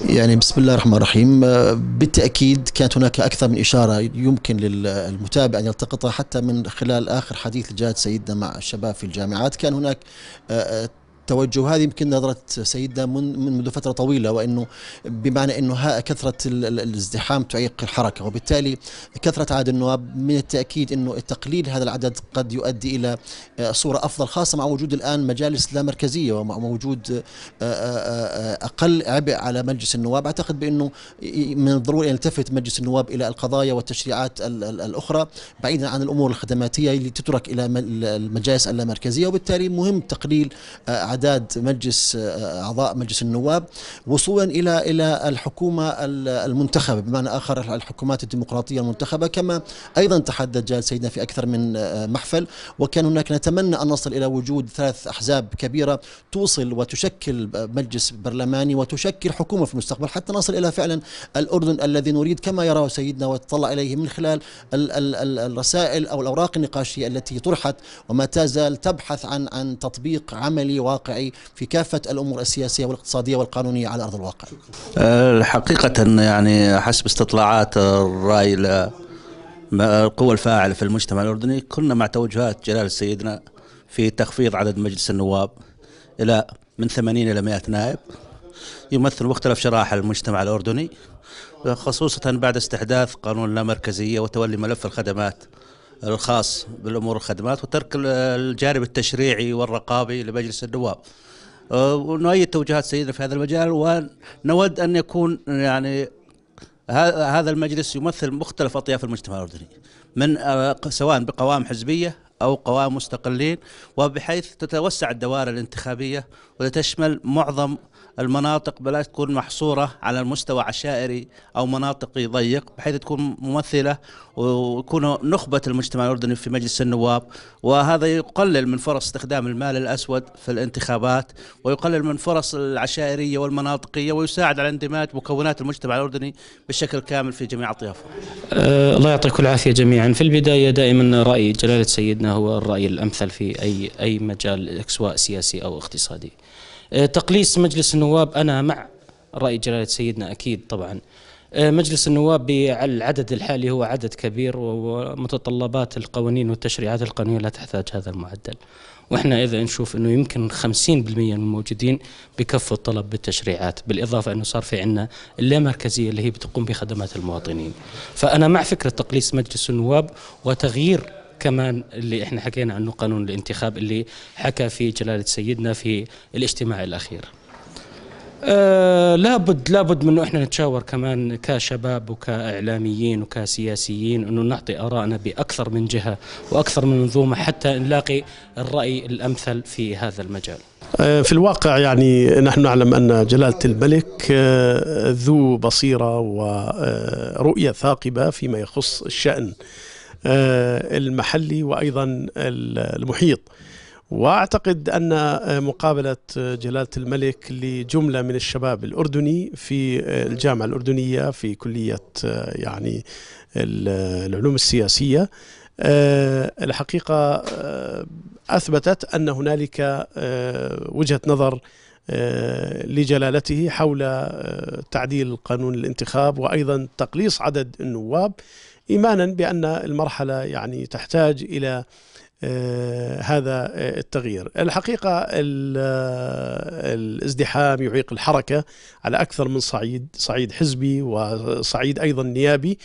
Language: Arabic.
يعني بسم الله الرحمن الرحيم آه، بالتأكيد كانت هناك أكثر من إشارة يمكن للمتابع أن يلتقطها حتى من خلال آخر حديث جاد سيدنا مع الشباب في الجامعات كان هناك آه، آه، التوجه هذه يمكن نظرة سيدنا من منذ فترة طويلة وأنه بمعنى أنه كثرة الازدحام تعيق الحركة وبالتالي كثرة عدد النواب من التأكيد أنه التقليل هذا العدد قد يؤدي إلى آه، صورة أفضل خاصة مع وجود الآن مجالس لا مركزية ومع وجود آه، آه، أقل عبء على مجلس النواب أعتقد بأنه من الضروري أن يلتفت مجلس النواب إلى القضايا والتشريعات الأخرى بعيدا عن الأمور الخدماتية اللي تترك إلى المجالس اللامركزية وبالتالي مهم تقليل اعداد مجلس آه، اعضاء مجلس النواب وصولا الى الى الحكومه المنتخبه بمعنى اخر الحكومات الديمقراطيه المنتخبه كما ايضا تحدث جال سيدنا في اكثر من آه، محفل وكان هناك نتمنى ان نصل الى وجود ثلاث احزاب كبيره توصل وتشكل آه، مجلس برلماني وتشكل حكومه في المستقبل حتى نصل الى فعلا الاردن الذي نريد كما يراه سيدنا ويتطلع اليه من خلال الرسائل او الاوراق النقاشيه التي طرحت وما تزال تبحث عن عن تطبيق عملي واقع الواقعي في كافة الأمور السياسية والاقتصادية والقانونية على أرض الواقع آه، حقيقة يعني حسب استطلاعات الرأي القوى الفاعلة في المجتمع الأردني كنا مع توجهات جلالة سيدنا في تخفيض عدد مجلس النواب إلى من 80 إلى 100 نائب يمثل مختلف شرائح المجتمع الأردني خصوصا بعد استحداث قانون اللامركزية وتولي ملف الخدمات الخاص بالامور الخدمات وترك الجانب التشريعي والرقابي لمجلس النواب. أه، ونؤيد توجيهات سيدنا في هذا المجال ونود ان يكون يعني هذا المجلس يمثل مختلف اطياف المجتمع الاردني من أه، سواء بقوائم حزبيه او قوائم مستقلين وبحيث تتوسع الدوائر الانتخابيه وتشمل معظم المناطق بلاش تكون محصورة على المستوى عشائري أو مناطقي ضيق بحيث تكون ممثلة ويكون نخبة المجتمع الأردني في مجلس النواب وهذا يقلل من فرص استخدام المال الأسود في الانتخابات ويقلل من فرص العشائرية والمناطقية ويساعد على اندماج مكونات المجتمع الأردني بشكل كامل في جميع أطيافه أه الله يعطيكم العافية جميعا في البداية دائما رأي جلالة سيدنا هو الرأي الأمثل في أي أي مجال سواء سياسي أو اقتصادي آه، تقليص مجلس النواب أنا مع رأي جلالة سيدنا أكيد طبعا آه، مجلس النواب بالعدد الحالي هو عدد كبير ومتطلبات القوانين والتشريعات القانونية لا تحتاج هذا المعدل واحنا اذا نشوف انه يمكن 50% من الموجودين بكفوا الطلب بالتشريعات بالاضافه انه صار في عندنا اللامركزيه اللي هي بتقوم بخدمات المواطنين فانا مع فكره تقليص مجلس النواب وتغيير كمان اللي احنا حكينا عنه قانون الانتخاب اللي حكى فيه جلاله سيدنا في الاجتماع الاخير أه لابد لابد من احنا نتشاور كمان كشباب وكاعلاميين وكسياسيين انه نعطي ارائنا باكثر من جهه واكثر من منظومه حتى نلاقي الراي الامثل في هذا المجال. آه، في الواقع يعني نحن نعلم ان جلاله الملك آه، ذو بصيره ورؤيه ثاقبه فيما يخص الشان آه، المحلي وايضا المحيط واعتقد ان مقابله جلاله الملك لجمله من الشباب الاردني في الجامعه الاردنيه في كليه آه، يعني العلوم السياسيه آه، الحقيقه اثبتت ان هنالك وجهه نظر لجلالته حول تعديل قانون الانتخاب وايضا تقليص عدد النواب إيمانا بأن المرحلة يعني تحتاج إلى آه، هذا آه، التغيير الحقيقة آه، الازدحام يعيق الحركة على أكثر من صعيد صعيد حزبي وصعيد أيضا نيابي